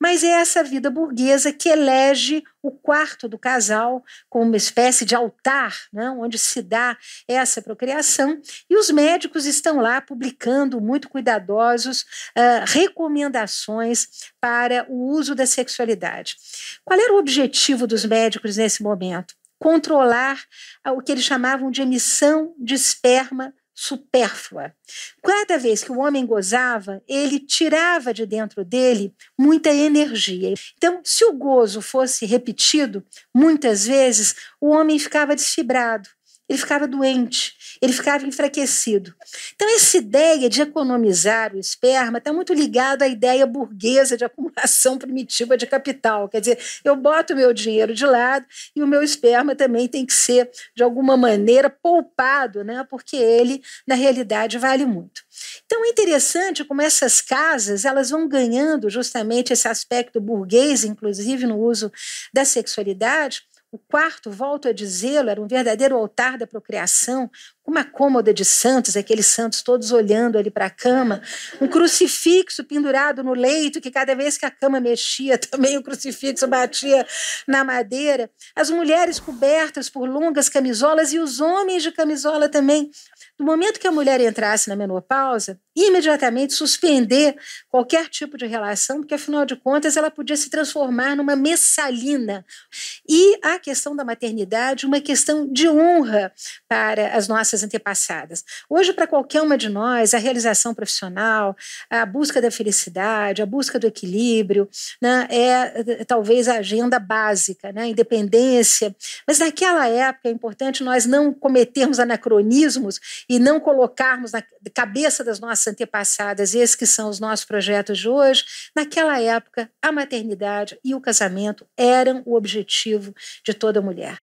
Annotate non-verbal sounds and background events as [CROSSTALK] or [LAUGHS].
Mas é essa vida burguesa que elege o quarto do casal como uma espécie de altar, né, onde se dá essa procriação, e os médicos estão lá publicando, muito cuidadosos, uh, recomendações para o uso da sexualidade. Qual era o objetivo dos médicos nesse momento? Controlar o que eles chamavam de emissão de esperma supérflua. Cada vez que o homem gozava, ele tirava de dentro dele muita energia. Então, se o gozo fosse repetido, muitas vezes o homem ficava desfibrado ele ficava doente, ele ficava enfraquecido. Então, essa ideia de economizar o esperma está muito ligada à ideia burguesa de acumulação [LAUGHS] primitiva de capital. Quer dizer, eu boto o meu dinheiro de lado e o meu esperma também tem que ser, de alguma maneira, poupado, né? porque ele, na realidade, vale muito. Então é interessante como essas casas elas vão ganhando justamente esse aspecto burguês, inclusive no uso da sexualidade, o quarto, volto a dizê-lo, era um verdadeiro altar da procriação, uma cômoda de santos, aqueles santos todos olhando ali para a cama, um crucifixo pendurado no leito, que cada vez que a cama mexia, [LAUGHS] também o crucifixo batia na madeira, as mulheres cobertas por longas camisolas e os homens de camisola também, do momento que a mulher entrasse na menopausa, imediatamente suspender qualquer tipo de relação, porque afinal de contas ela podia se transformar numa messalina. E a questão da maternidade, uma questão de honra para as nossas antepassadas. Hoje, para qualquer uma de nós, a realização profissional, a busca da felicidade, a busca do equilíbrio, né, é eh, talvez a agenda básica, né, independência. Mas naquela época é importante nós não cometermos anacronismos e não colocarmos na cabeça das nossas antepassadas, esses que são os nossos projetos de hoje, naquela época a maternidade e o casamento eram o objetivo de toda mulher.